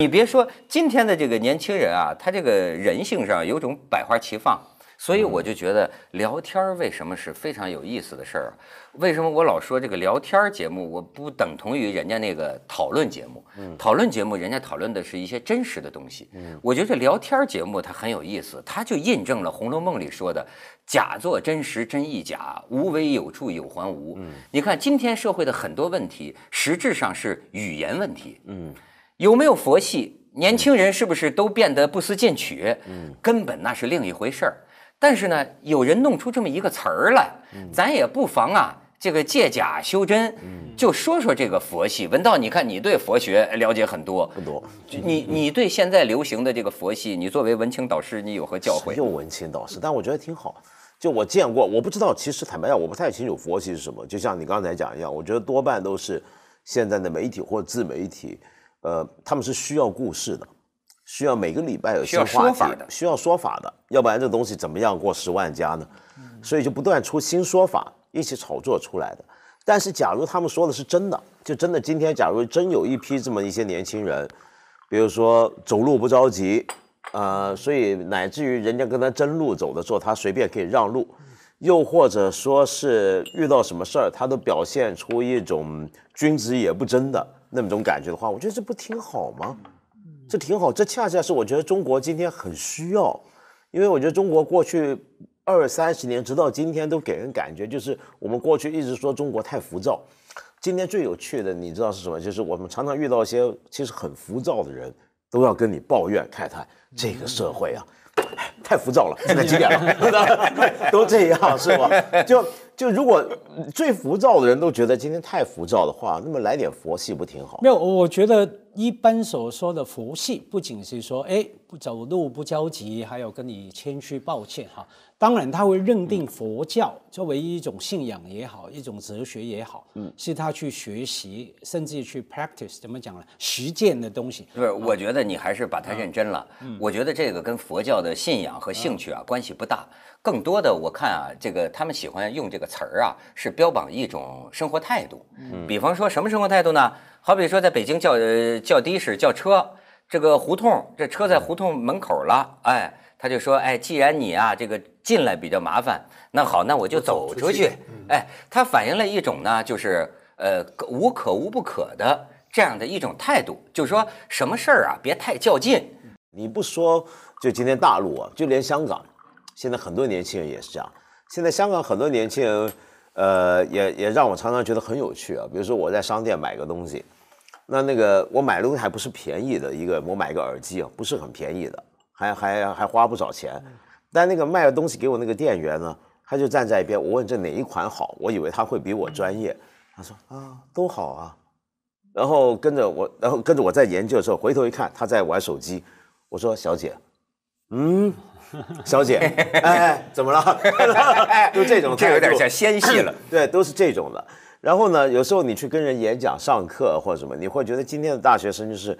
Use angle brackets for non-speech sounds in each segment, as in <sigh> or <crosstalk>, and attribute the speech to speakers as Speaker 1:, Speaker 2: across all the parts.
Speaker 1: 你别说今天的这个年轻人啊，他这个人性上有种百花齐放，所以我就觉得聊天为什么是非常有意思的事儿啊？为什么我老说这个聊天节目，我不等同于人家那个讨论节目？讨论节目人家讨论的是一些真实的东西。嗯，我觉得聊天节目它很有意思，它就印证了《红楼梦》里说的“假作真实真亦假，无为有处有还无”。你看今天社会的很多问题，实质上是语言问题。嗯。有没有佛系年轻人？是不是都变得不思进取？嗯，根本那是另一回事儿。但是呢，有人弄出这么一个词儿来，咱也不妨啊，这个借假修真，就说说这个佛系。文道，你看你对佛学了解很多，不多。你你对现在流行的这个佛系，你作为文青导师，你有何教诲？有
Speaker 2: 文青导师，但我觉得挺好。
Speaker 1: 就我见过，我不知道，其
Speaker 2: 实坦白讲，我不太清楚佛系是什
Speaker 1: 么。就像你刚才讲
Speaker 2: 一样，我觉得多半都是现在的媒体或自媒体。呃，他们是需要故事的，需要每个礼拜有些话题，需要说法的，要不然这东西怎么样过十万加呢？所以就不断出新说法，一起炒作出来的。但是，假如他们说的是真的，就真的。今天，假如真有一批这么一些年轻人，比如说走路不着急，呃，所以乃至于人家跟他争路走的时候，他随便可以让路；又或者说是遇到什么事儿，他都表现出一种君子也不争的。那么种感觉的话，我觉得这不挺好吗？这挺好，这恰恰是我觉得中国今天很需要，因为我觉得中国过去二三十年直到今天都给人感觉就是我们过去一直说中国太浮躁。今天最有趣的你知道是什么？就是我们常常遇到一些其实很浮躁的人都要跟你抱怨，太太，这个社会啊太浮躁了。现在几点了？<laughs> 都这样是吧？就。就如果最浮躁的人都觉得今天太浮躁的话，那么来点佛系不挺好？
Speaker 3: 没有，我觉得一般所说的佛系，不仅是说哎不走路不焦急，还有跟你谦虚抱歉哈。当然，他会认定佛教作为一种信仰也好，一种哲学也好，嗯，是他去学习，甚至去 practice 怎么讲呢？实践的东西。
Speaker 1: 不是，我觉得你还是把它认真了。我觉得这个跟佛教的信仰和兴趣啊关系不大。更多的我看啊，这个他们喜欢用这个词儿啊，是标榜一种生活态度。嗯，比方说什么生活态度呢？好比说在北京叫呃叫的士叫车，这个胡同这车在胡同门口了，哎，他就说哎，既然你啊这个进来比较麻烦，那好，那我就走出去。哎，它反映了一种呢，就是呃无可无不可的这样的一种态度，就是说什么事儿啊，别太较劲。你不说，就今天大陆啊，就连香港。现在很
Speaker 2: 多年轻人也是这样。现在香港很多年轻人，呃，也也让我常常觉得很有趣啊。比如说我在商店买个东西，那那个我买的东西还不是便宜的，一个我买一个耳机啊，不是很便宜的，还还还花不少钱。但那个卖的东西给我那个店员呢，他就站在一边，我问这哪一款好，我以为他会比我专业，他说啊都好啊。然后跟着我，然后跟着我在研究的时候，回头一看他在玩手机，我说小姐，嗯。<laughs> 小姐，哎，怎么了？就 <laughs> <laughs> 这种，这有点像纤细了。对，都是这种的。然后呢，有时候你去跟人演讲、上课或者什么，你会觉得今天的大学生就是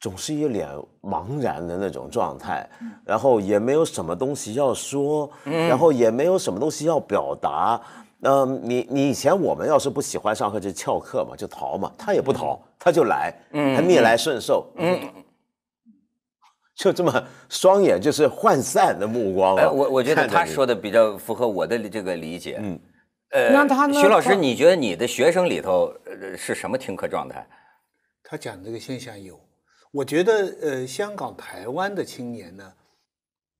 Speaker 2: 总是一脸茫然的那种状态，然后也没有什么东西要说，然后也没有什么东西要表达。那你你以前我们要是不喜欢上课就翘课嘛，就逃嘛，他也不逃，他就来，他逆来顺受。嗯。就这么，双眼就是涣散的目光我我觉得他
Speaker 1: 说的比较符合我的这个理解。嗯，呃，那他徐老师，你觉得你的学生里头，是什么听课状态？
Speaker 4: 他讲这个现象有，我觉得呃，香港、台湾的青年呢，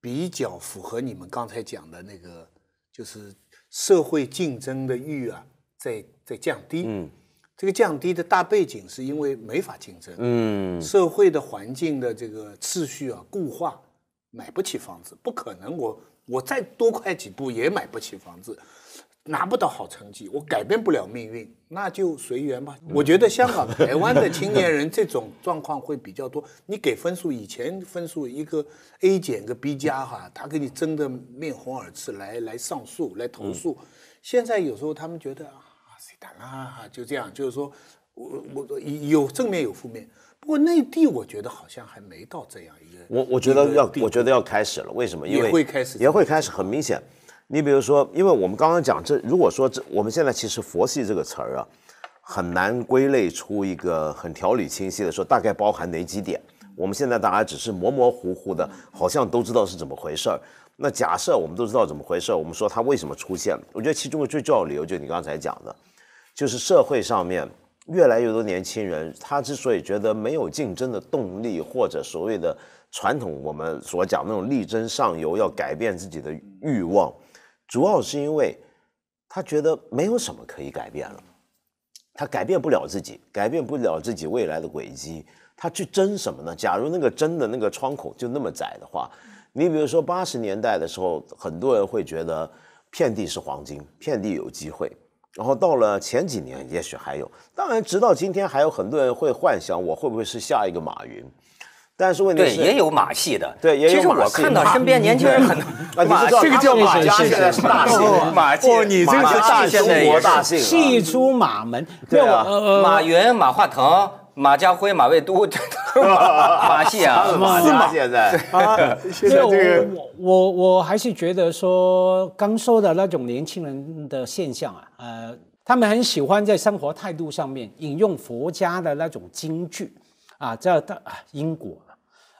Speaker 4: 比较符合你们刚才讲的那个，就是社会竞争的欲啊，在在降低。嗯。这个降低的大背景是因为没法竞争，嗯，社会的环境的这个秩序啊固化，买不起房子，不可能，我我再多快几步也买不起房子，拿不到好成绩，我改变不了命运，那就随缘吧。我觉得香港、台湾的青年人这种状况会比较多。你给分数，以前分数一个 A 减个 B 加哈，他给你争得面红耳赤，来来上诉来投诉，现在有时候他们觉得啊。那就这样，就是说，我我有正面有负面，不过内地我觉得好像还没到这样一
Speaker 2: 个，我我觉得要我觉得要开始了，为什么？因也会开始，也会开始。很明显，你比如说，因为我们刚刚讲这，如果说这，我们现在其实“佛系”这个词儿啊，很难归类出一个很条理清晰的，说大概包含哪几点。我们现在大家只是模模糊糊的，好像都知道是怎么回事儿。那假设我们都知道怎么回事儿，我们说它为什么出现？我觉得其中的最重要的理由就是你刚才讲的。就是社会上面越来越多年轻人，他之所以觉得没有竞争的动力或者所谓的传统，我们所讲那种力争上游、要改变自己的欲望，主要是因为他觉得没有什么可以改变了，他改变不了自己，改变不了自己未来的轨迹，他去争什么呢？假如那个争的那个窗口就那么窄的话，你比如说八十年代的时候，很多人会觉得遍地是黄金，遍地有机会。然后到了前几年，也许还有，当然，直到今天，还有很多人会幻想我会不会是下一个马云。
Speaker 3: 但是问题是，对，也有马戏的，对，也有。其实我看到身边年轻人很多，这个叫马戏，大戏，马戏，马戏，中国大戏，戏出马门。
Speaker 1: 对，马云、马化腾、马家辉、马未都 <laughs> <laughs> 马戏啊，是马戏在。所以这个，
Speaker 3: 我我我还是觉得说，刚说的那种年轻人的现象啊。呃，他们很喜欢在生活态度上面引用佛家的那种经句，啊，这的因果”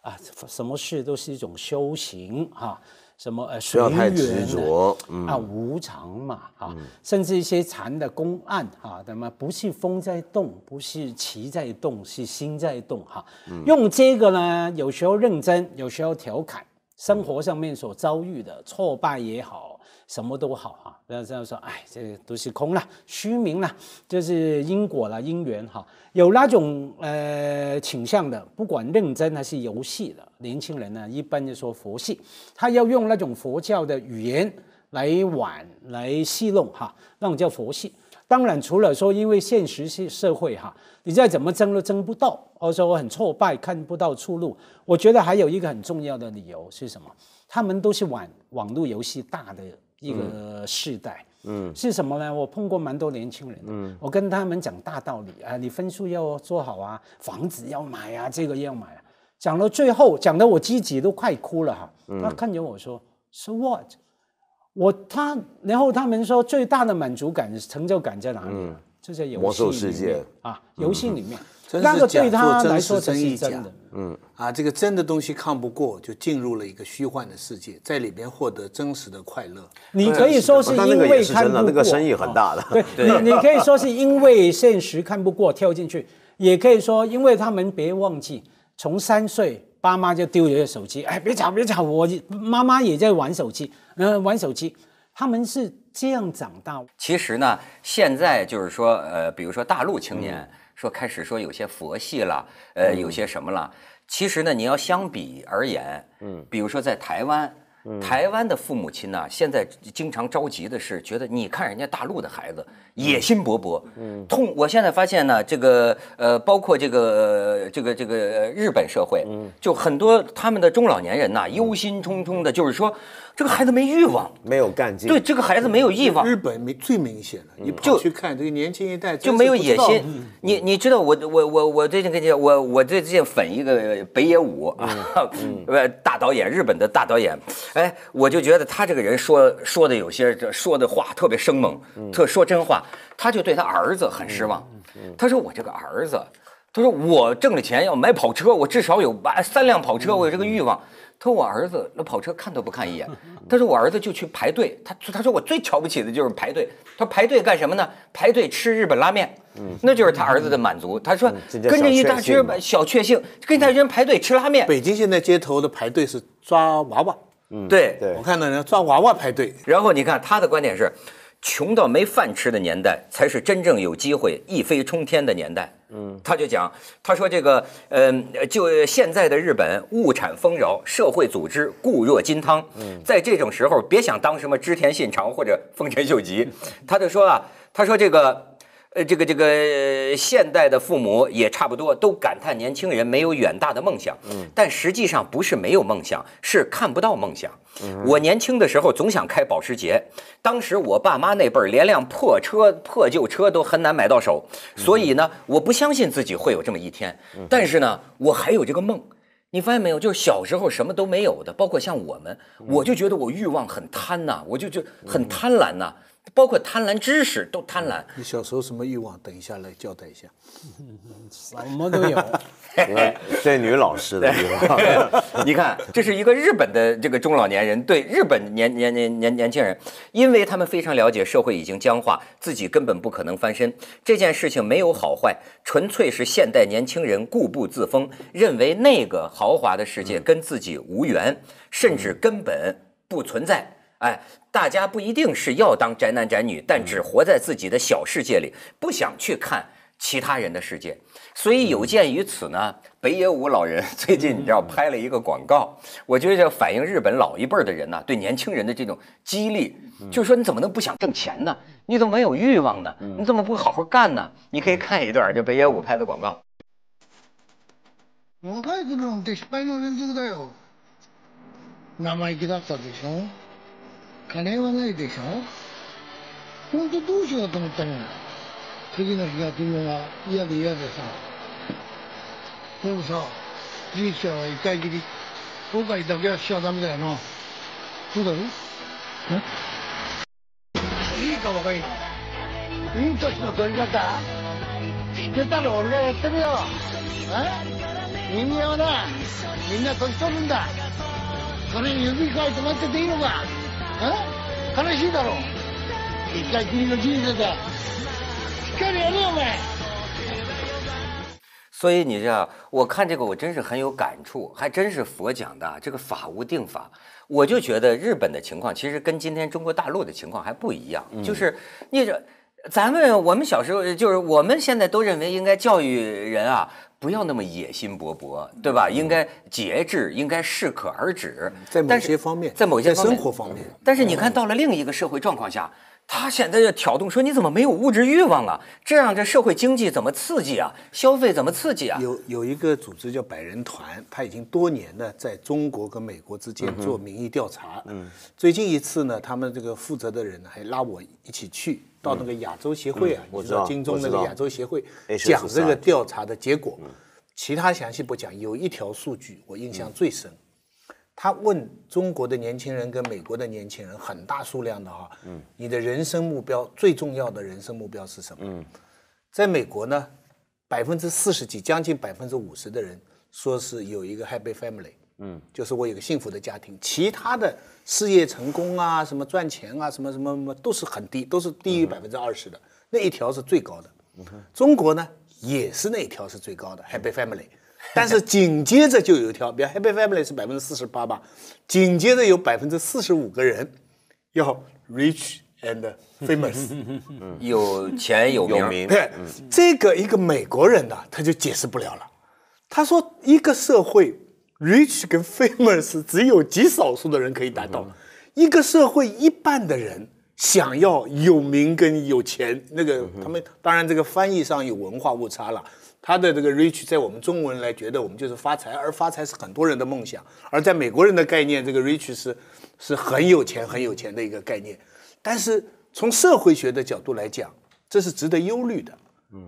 Speaker 3: 啊，什么事都是一种修行哈，什么呃，不要太执着啊，无常嘛哈，甚至一些禅的公案哈，那么不是风在动，不是旗在动，是心在动哈，用这个呢，有时候认真，有时候调侃，生活上面所遭遇的挫败也好。什么都好哈，不要这样说，哎，这都是空了，虚名了，就是因果了，因缘哈。有那种呃倾向的，不管认真还是游戏的，年轻人呢，一般就说佛系，他要用那种佛教的语言来玩，来戏弄哈，那种叫佛系。当然，除了说因为现实是社会哈，你再怎么争都争不到，或者说我很挫败，看不到出路，我觉得还有一个很重要的理由是什么？他们都是玩网络游戏大的一个世代，嗯，是什么呢？我碰过蛮多年轻人，嗯，我跟他们讲大道理啊，你分数要做好啊，房子要买啊，这个要买，讲到最后，讲的我自己都快哭了哈，他看着我说，是 what？我他，然后他们说最大的满足感、成就感在哪里呢？这些游戏，魔兽世界
Speaker 4: 啊，游戏里面，那个对他来说真是真的，嗯啊，这个真的东西看不过，就进入了一个虚幻的世界，在里边获得真实的快乐。你可以说是因为看不过，那个生意很
Speaker 3: 大的，对，你可以说是因为现实看不过跳进去，也可以说因为他们别忘记，从三岁爸妈就丢一个手机，哎，别吵别吵，我妈妈也在玩手机，嗯，玩手机，他们是。这样长大，
Speaker 1: 其实呢，现在就是说，呃，比如说大陆青年说开始说有些佛系了，呃，有些什么了。其实呢，你要相比而言，嗯，比如说在台湾，台湾的父母亲呢，现在经常着急的是，觉得你看人家大陆的孩子野心勃勃，嗯，痛。我现在发现呢，这个呃，包括这个这个这个日本社会，就很多他们的中老年人呐，忧心忡忡的，就是说。这个孩子没欲望，没有干劲。对，这个孩子没有欲望。日本没最明显的，你就去看这个年轻一代就没有野心。你你知道我我我我最近跟你讲，我我最近粉一个北野武啊，<laughs> 大导演，日本的大导演。哎，我就觉得他这个人说说的有些这说的话特别生猛，特说真话。他就对他儿子很失望，他说我这个儿子。他说我挣了钱要买跑车，我至少有八三辆跑车，我有这个欲望。他说我儿子那跑车看都不看一眼。他说我儿子就去排队。他他说我最瞧不起的就是排队。他说排队干什么呢？排队吃日本拉面，那就是他儿子的满足。他说跟着一大群小确幸，跟人排队吃拉面。北京现在街头的排队是抓娃娃。对，我看到人抓娃娃排队。然后你看他的观点是。穷到没饭吃的年代，才是真正有机会一飞冲天的年代。嗯，他就讲，他说这个，嗯，就现在的日本物产丰饶，社会组织固若金汤。嗯，在这种时候，别想当什么织田信长或者丰臣秀吉。他就说啊，他说这个。呃，这个这个，现代的父母也差不多，都感叹年轻人没有远大的梦想。嗯，但实际上不是没有梦想，是看不到梦想。我年轻的时候总想开保时捷，当时我爸妈那辈儿连辆破车、破旧车都很难买到手，所以呢，我不相信自己会有这么一天。但是呢，我还有这个梦。你发现没有？就是小时候什么都没有的，包括像我们，我就觉得我欲望很贪呐，我就就很贪婪呐。包括贪婪知识都贪婪。你小时候什么欲望？等一下来交代一下，<laughs> 什么都有。<laughs> 这女老师的欲望，<laughs> 你看，这是一个日本的这个中老年人对日本年年年年年轻人，因为他们非常了解社会已经僵化，自己根本不可能翻身。这件事情没有好坏，纯粹是现代年轻人固步自封，认为那个豪华的世界跟自己无缘，甚至根本不存在。哎，大家不一定是要当宅男宅女，但只活在自己的小世界里，不想去看其他人的世界。所以有鉴于此呢，北野武老人 <laughs> 最近你知道拍了一个广告，我觉得这反映日本老一辈的人呢对年轻人的这种激励，就是说你怎么能不想挣钱呢？你怎么没有欲望呢？你怎么不好好干呢？你可以看一段，就北野武拍的广告。
Speaker 4: 金はないでしょほんとどうしようと思ったの次の日が来るのが嫌で嫌でさでもさ人生は一回きり後悔だけはしちゃダメだよなそうだろいいか若いいい年の取り方知ってたら俺がやってるよ人間はなみんな年取るんだそれに指かわえて待ってていいのか嗯，可悲的喽！一败军人的人生啊，一定要
Speaker 1: 所以你知道，我看这个我真是很有感触，还真是佛讲的这个法无定法。我就觉得日本的情况其实跟今天中国大陆的情况还不一样，就是你这。咱们我们小时候就是我们现在都认为应该教育人啊，不要那么野心勃勃，对吧？应该节制，应该适可而止，在某些方面，在某些生活方面。但是你看到了另一个社会状况下。他现在就挑动说：“你怎么没有物质欲望了？这样这社会经济怎么刺激啊？消费怎么刺激啊？”有有一个组织叫百人团，他已经
Speaker 4: 多年呢，在中国跟美国之间做民意调查。嗯，最近一次呢，他们这个负责的人还拉我一起去到那个亚洲协会啊，你知道金中那个亚洲协会讲这个调查的结果，其他详细不讲，有一条数据我印象最深。他问中国的年轻人跟美国的年轻人很大数量的哈，你的人生目标最重要的人生目标是什么？在美国呢，百分之四十几，将近百分之五十的人说是有一个 happy family，嗯，就是我有个幸福的家庭，其他的事业成功啊，什么赚钱啊，什么什么什么都是很低，都是低于百分之二十的，那一条是最高的。中国呢也是那一条是最高的 happy family。<laughs> 但是紧接着就有一条，比如 happy family 是百分之四十八吧，紧接着有百分之四十五个人要 rich and famous，<laughs> 有钱有名。对，这个一个美国人呢，他就解释不了了。他说一个社会 rich 跟 famous 只有极少数的人可以达到，一个社会一半的人想要有名跟有钱，那个他们当然这个翻译上有文化误差了。他的这个 rich 在我们中国人来觉得我们就是发财，而发财是很多人的梦想。而在美国人的概念，这个 rich 是是很有钱很有钱的一个概念。但是从社会学的角度来讲，这是值得忧虑的。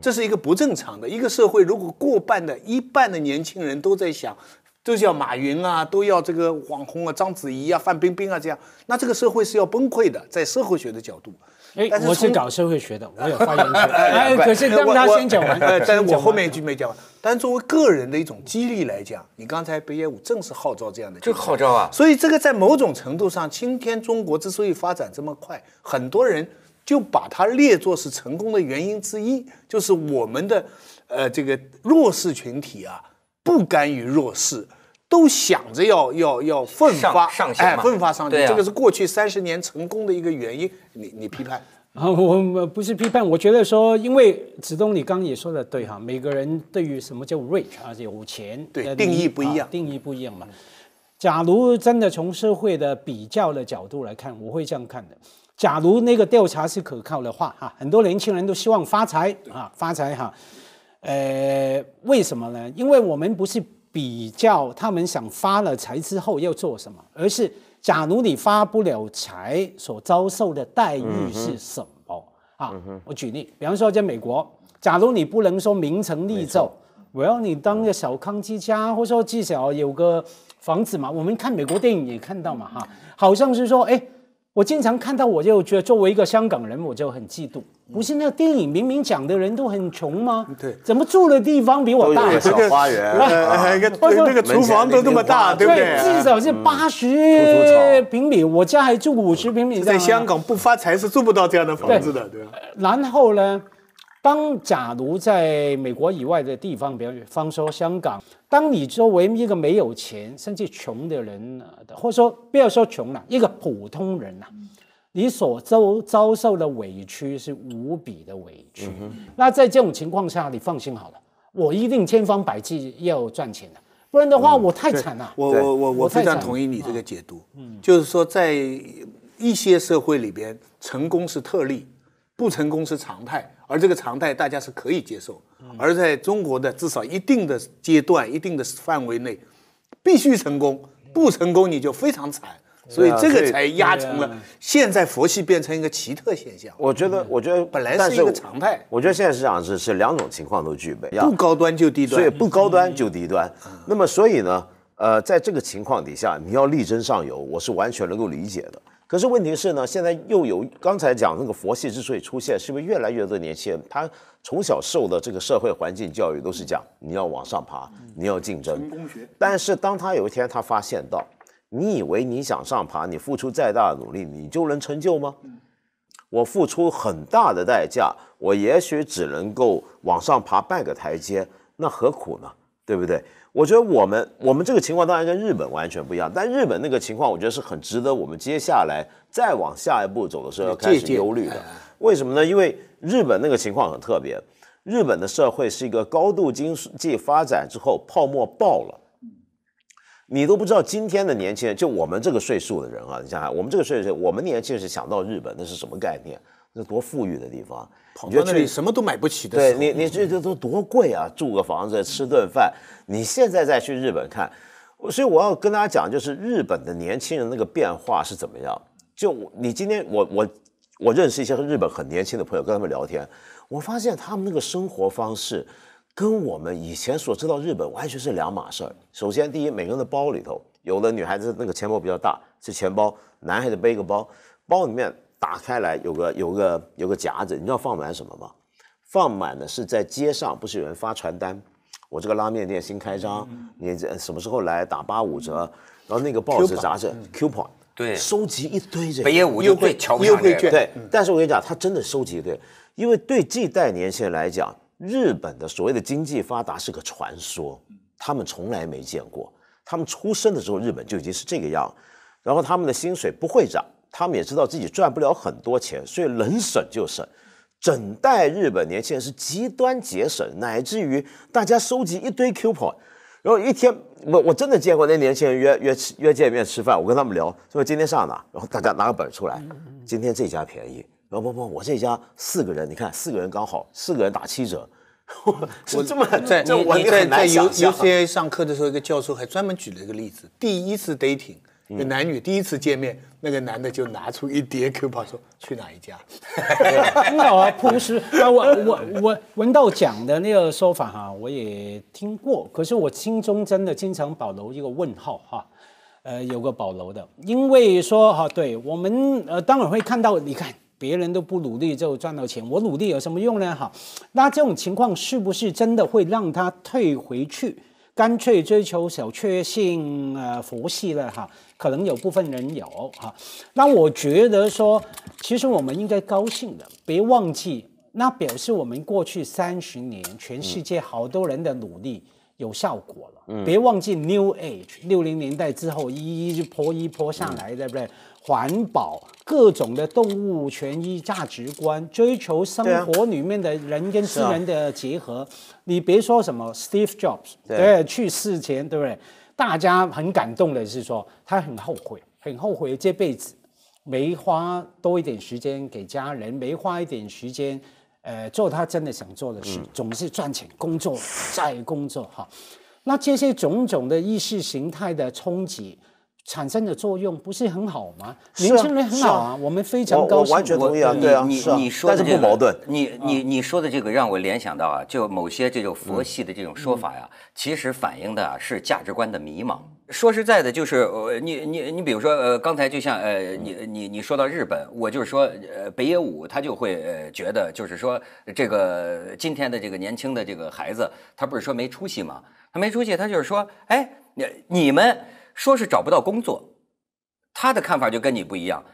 Speaker 4: 这是一个不正常的一个社会，如果过半的一半的年轻人都在想，都叫马云啊，都要这个网红啊，章子怡啊，范冰冰啊这样，那这个社会是要崩溃的。在社会学的角度。哎，我是搞
Speaker 3: 社会学的，我有发
Speaker 4: 言权。<laughs> 哎，可是当他先讲完，但是我后面一句没讲完。但作为个人的一种激励来讲，你刚才北野武正是号召这样的，就号召啊。所以这个在某种程度上，今天中国之所以发展这么快，很多人就把它列作是成功的原因之一，就是我们的呃这个弱势群体啊不甘于弱势。都想着要要要奋发，哎，奋发上进，这个是过去三十年成功的一个原因。你你批判？
Speaker 3: 啊，我不是批判，我觉得说，因为子东，你刚刚也说的对哈。每个人对于什么叫 rich 啊，有钱，对，定义不一样，定义不一样嘛。假如真的从社会的比较的角度来看，我会这样看的。假如那个调查是可靠的话哈，很多年轻人都希望发财啊，发财哈。呃，为什么呢？因为我们不是。比较他们想发了财之后要做什么，而是假如你发不了财，所遭受的待遇是什么啊？我举例，比方说在美国，假如你不能说名成利就，我要你当个小康之家，或者说至少有个房子嘛。我们看美国电影也看到嘛，哈，好像是说，哎。我经常看到，我就觉得作为一个香港人，我就很嫉妒。不是那个电影明明讲的人都很穷吗？对，怎么住的地方比我大？小花园个那个厨房都那么大，对不对？至少是
Speaker 4: 八十平米，我家还住五十平米。在香港不发财是住不到这样的房子的，对吧？
Speaker 3: 然后呢？当假如在美国以外的地方，比方说香港，当你作为一个没有钱甚至穷的人或者说不要说穷了，一个普通人呐，你所遭遭受的委屈是无比的委屈。那在这种情况下，你放心好了，我一定千方百计要赚钱的，不然的话我太惨了。我我我我非常同
Speaker 4: 意你这个解读，嗯，就是说在一些社会里边，成功是特例。不成功是常态，而这个常态大家是可以接受。而在中国的至少一定的阶段、一定的范围内，必须成功，不成功你就非常惨。所以这个才压成了现在佛系变成一个奇特现象。
Speaker 2: 我觉得，我觉得本来是一个常态。我觉得现在市场是是两种情况都具备。不高端就低端。所以不高端就低端。那么所以呢，呃，在这个情况底下，你要力争上游，我是完全能够理解的。可是问题是呢，现在又有刚才讲那个佛系之所以出现，是不是越来越多的年轻人他从小受的这个社会环境教育都是讲你要往上爬，你要竞争。但是当他有一天他发现到，你以为你想上爬，你付出再大的努力，你就能成就吗？我付出很大的代价，我也许只能够往上爬半个台阶，那何苦呢？对不对？我觉得我们我们这个情况当然跟日本完全不一样，但日本那个情况我觉得是很值得我们接下来再往下一步走的时候开始忧虑的。为什么呢？因为日本那个情况很特别，日本的社会是一个高度经济发展之后泡沫爆了。你都不知道今天的年轻人，就我们这个岁数的人啊，你想想，我们这个岁数，我们年轻人是想到日本，那是什么概念？那多富裕的地方，觉得那里什么
Speaker 4: 都买不起的。对你，
Speaker 2: 你这这都多贵啊！住个房子，吃顿饭，你现在再去日本看，所以我要跟大家讲，就是日本的年轻人那个变化是怎么样。就你今天，我我我认识一些日本很年轻的朋友，跟他们聊天，我发现他们那个生活方式跟我们以前所知道日本完全是两码事儿。首先，第一，每个人的包里头，有的女孩子那个钱包比较大，是钱包；男孩子背个包包里面。打开来有个有个有个夹子，你知道放满什么吗？放满的是在街上不是有人发传单，我这个拉面店新开张，你这什么时候来打八五折？然后那个报纸杂志，coupon，对，收集一堆这优惠优惠券。对，但是我跟你讲，他真的收集一堆，因为对这代年轻人来讲，日本的所谓的经济发达是个传说，他们从来没见过，他们出生的时候日本就已经是这个样，然后他们的薪水不会涨。他们也知道自己赚不了很多钱，所以能省就省。整代日本年轻人是极端节省，乃至于大家收集一堆 coupon，然后一天我我真的见过那年轻人约约吃约见面吃饭，我跟他们聊说今天上哪，然后大家拿个本出来，今天这家便宜，然后不不，我这家四个人，你看四个人刚好，四个人打七折，
Speaker 4: <laughs> 我这么在。在，我你在难 U 象。有上课的时候，一个教授还专门举了一个例子，第一次 dating。那男女第一次见面，那个男的就拿出一叠 Q 币说：“去哪一家？”啊，朴
Speaker 3: 实。那我我我闻道讲的那个说法哈，我也听过。可是我心中真的经常保留一个问号哈。呃，有个保留的，因为说哈，对我们呃，当然会看到，你看别人都不努力就赚到钱，我努力有什么用呢？哈，那这种情况是不是真的会让他退回去？干脆追求小确幸，呃，佛系了哈，可能有部分人有哈。那我觉得说，其实我们应该高兴的，别忘记，那表示我们过去三十年全世界好多人的努力有效果了。嗯，别忘记 New Age，六零年代之后一一波一波上来，对不对？环保、各种的动物权益价值观，追求生活里面的人跟自然的结合。你别说什么 Steve Jobs，对，去世前，对不对？大家很感动的是说，他很后悔，很后悔这辈子没花多一点时间给家人，没花一点时间，呃，做他真的想做的事，总是赚钱，工作在工作哈。那这些种种的意识形态的冲击。产生的作用不是很好吗？年轻人很好啊，我们非
Speaker 2: 常高兴。我完全同意啊，对啊，是。但是不矛盾。
Speaker 1: 你你你说的这个让我联想到啊，就某些这种佛系的这种说法呀，其实反映的是价值观的迷茫。说实在的，就是呃，你你你比如说呃，刚才就像呃，你你你说到日本，我就是说呃，北野武他就会觉得就是说这个今天的这个年轻的这个孩子，他不是说没出息吗？他没出息，他就是说哎，你你们。说是找不到工作，他的看法就跟你不一样。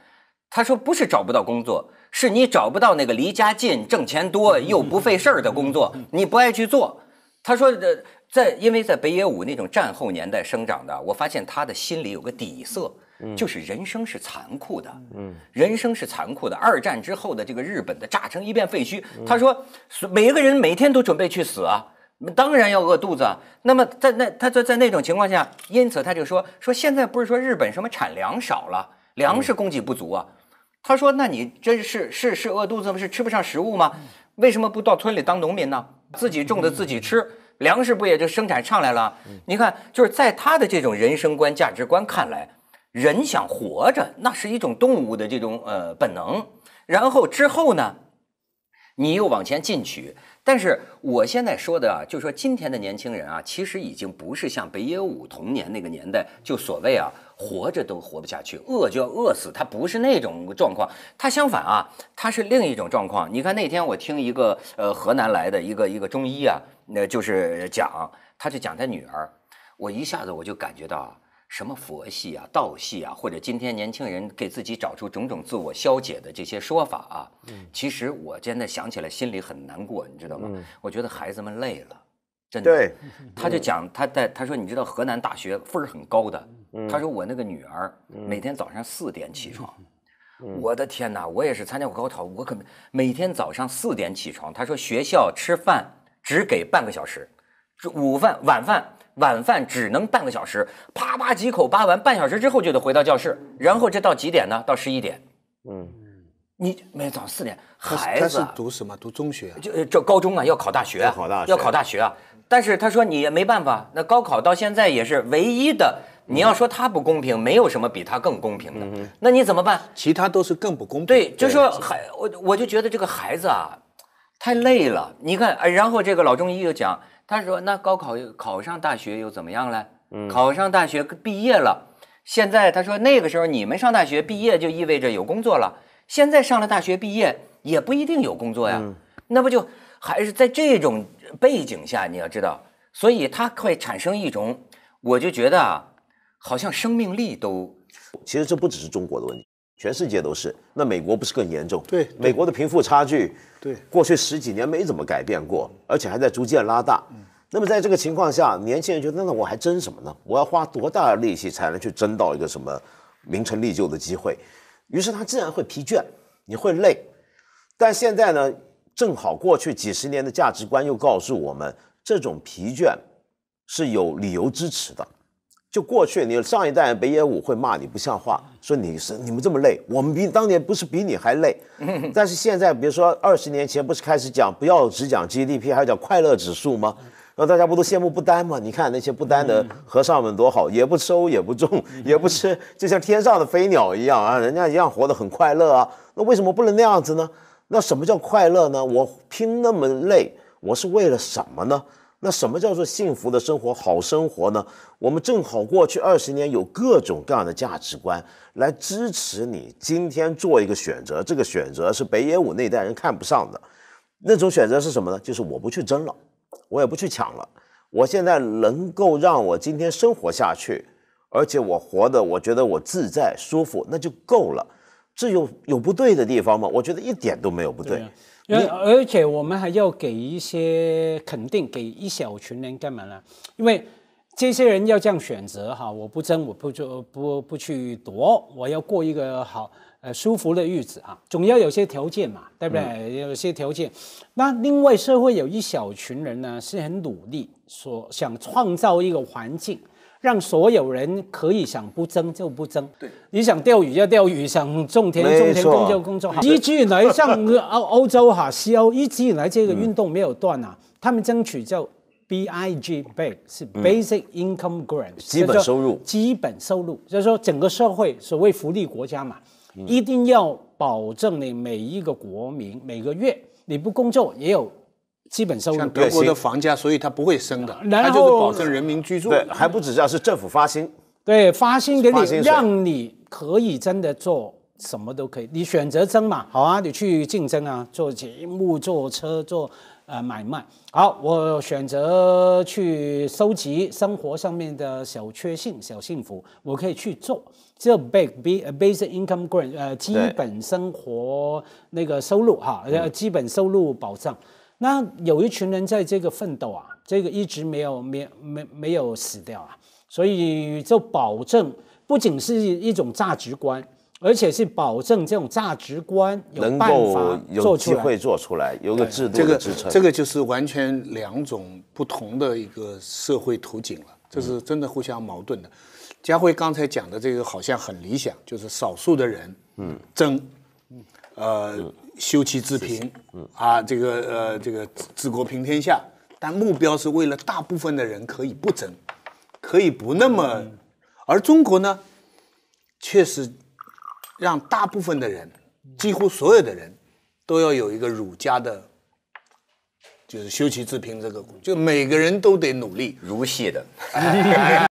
Speaker 1: 他说不是找不到工作，是你找不到那个离家近、挣钱多又不费事儿的工作，你不爱去做。他说这在因为在北野武那种战后年代生长的，我发现他的心里有个底色，就是人生是残酷的。嗯，人生是残酷的。二战之后的这个日本的炸成一片废墟，他说每一个人每天都准备去死啊。当然要饿肚子啊！那么在那他在在那种情况下，因此他就说说现在不是说日本什么产粮少了，粮食供给不足啊？他说：“那你这是是是饿肚子吗？是吃不上食物吗？为什么不到村里当农民呢？自己种的自己吃，粮食不也就生产上来了？你看，就是在他的这种人生观价值观看来，人想活着那是一种动物的这种呃本能。然后之后呢，你又往前进取。”但是我现在说的啊，就说今天的年轻人啊，其实已经不是像北野武童年那个年代，就所谓啊，活着都活不下去，饿就要饿死，他不是那种状况，他相反啊，他是另一种状况。你看那天我听一个呃河南来的一个一个中医啊，那就是讲，他就讲他女儿，我一下子我就感觉到。什么佛系啊、道系啊，或者今天年轻人给自己找出种种自我消解的这些说法啊，嗯，其实我现在想起来心里很难过，你知道吗？我觉得孩子们累了，真的。他就讲他在他说，你知道河南大学分儿很高的，他说我那个女儿每天早上四点起床，我的天哪，我也是参加过高考，我可每天早上四点起床。他说学校吃饭只给半个小时，午饭晚饭。晚饭只能半个小时，啪啪几口扒完，半小时之后就得回到教室，然后这到几点呢？到十一点。嗯，你每早四点，
Speaker 4: 孩子。他是读什么？读中学？
Speaker 1: 就这高中啊，要考大学。考大学。要考大学啊！但是他说你也没办法，那高考到现在也是唯一的。你要说他不公平，没有什么比他更公平的。嗯。那你怎么办？其他都是更不公平。对，就说孩，我我就觉得这个孩子啊，太累了。你看，哎，然后这个老中医又讲。他说：“那高考考上大学又怎么样了？考上大学毕业了，现在他说那个时候你们上大学毕业就意味着有工作了，现在上了大学毕业也不一定有工作呀。那不就还是在这种背景下，你要知道，所以他会产生一种，我就觉得啊，好像生命力都……其实这不只是中国的问题。”全世界都是，那美
Speaker 2: 国不是更严重？对，美国的贫富差距，对，过去十几年没怎么改变过，而且还在逐渐拉大。嗯，那么在这个情况下，年轻人觉得那我还争什么呢？我要花多大的力气才能去争到一个什么名成利就的机会？于是他自然会疲倦，你会累。但现在呢，正好过去几十年的价值观又告诉我们，这种疲倦是有理由支持的。就过去，你上一代北野武会骂你不像话，说你是你们这么累，我们比当年不是比你还累？<laughs> 但是现在，比如说二十年前，不是开始讲不要只讲 GDP，还要讲快乐指数吗？那大家不都羡慕不丹吗？你看那些不丹的和尚们多好，也不收也不种也不吃，就像天上的飞鸟一样啊，人家一样活得很快乐啊。那为什么不能那样子呢？那什么叫快乐呢？我拼那么累，我是为了什么呢？那什么叫做幸福的生活、好生活呢？我们正好过去二十年有各种各样的价值观来支持你。今天做一个选择，这个选择是北野武那一代人看不上的，那种选择是什么呢？就是我不去争了，我也不去抢了。我现在能够让我今天生活下去，而且我活的我觉得我自在舒服，那就够了。这有有不对的地方吗？我觉得一点都没有不对。
Speaker 3: 而而且我们还要给一些肯定，给一小群人干嘛呢？因为这些人要这样选择哈，我不争，我不做，不不去夺，我要过一个好呃舒服的日子啊，总要有些条件嘛，对不对？有些条件。那另外社会有一小群人呢，是很努力，所想创造一个环境。让所有人可以想不争就不争，对，你想钓鱼就钓鱼，想种田种田工作工作一直以来，<laughs> 像欧欧洲哈西欧，一直以来这个运动没有断啊。他们争取叫 B I G B，是 Basic Income Grant，基本收入，基本收入，就是说整个社会所谓福利国家嘛，一定要保证你每一个国民每个月你不工作也有。基本收入像德国的
Speaker 4: 房价，所以它不会升的。然后保证人民居住，还不止这样，是政府发薪。
Speaker 3: 对，发薪给你，让你可以真的做什么都可以。你选择增嘛，好啊，你去竞争啊，做节目、做车、做呃买卖。好，我选择去收集生活上面的小确幸、小幸福，我可以去做。这 be a basic income g r a n t 呃，基本生活那个收入哈，呃基本收入保障。那有一群人在这个奋斗啊，这个一直没有没没没有死掉啊，所以就保证不仅是一种价值观，而且是保证这种价值观
Speaker 2: 有办法做出来，有个制度支撑。这个
Speaker 4: 就是完全两种不同的一个社会图景了，这是真的互相矛盾的。佳辉刚才讲的这个好像很理想，就是少数的人嗯争嗯呃。修齐治平，啊，这个呃，这个治国平天下，但目标是为了大部分的人可以不争，可以不那么，而中国呢，却是让大部分的人，几乎所有的人都要有一个儒家的，就是修齐治平这个，就每个人都得努力。儒系的。
Speaker 2: <laughs>